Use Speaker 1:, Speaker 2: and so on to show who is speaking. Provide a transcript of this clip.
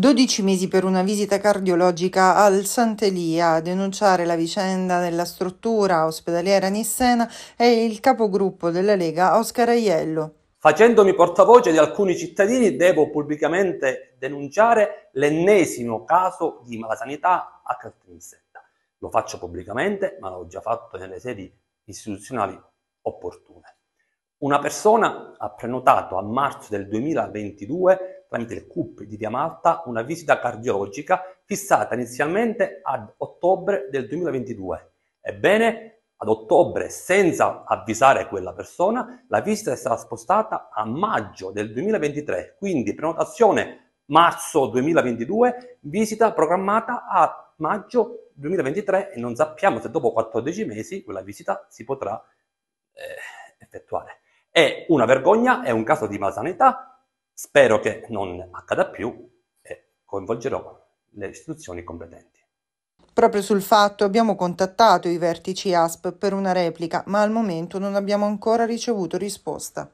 Speaker 1: 12 mesi per una visita cardiologica al Sant'Elia. A denunciare la vicenda della struttura ospedaliera Nissena è il capogruppo della Lega Oscar Aiello.
Speaker 2: Facendomi portavoce di alcuni cittadini devo pubblicamente denunciare l'ennesimo caso di malasanità a Caltrinzetta. Lo faccio pubblicamente, ma l'ho già fatto nelle sedi istituzionali opportune. Una persona ha prenotato a marzo del 2022 tramite il CUP di Via Malta una visita cardiologica fissata inizialmente ad ottobre del 2022. Ebbene, ad ottobre, senza avvisare quella persona, la visita è stata spostata a maggio del 2023, quindi prenotazione marzo 2022, visita programmata a maggio 2023 e non sappiamo se dopo 14 mesi quella visita si potrà
Speaker 3: eh,
Speaker 2: effettuare. È una vergogna, è un caso di malsanità, Spero che non accada più e coinvolgerò le istituzioni competenti.
Speaker 1: Proprio sul fatto abbiamo contattato i vertici ASP per una replica, ma al momento non abbiamo ancora ricevuto risposta.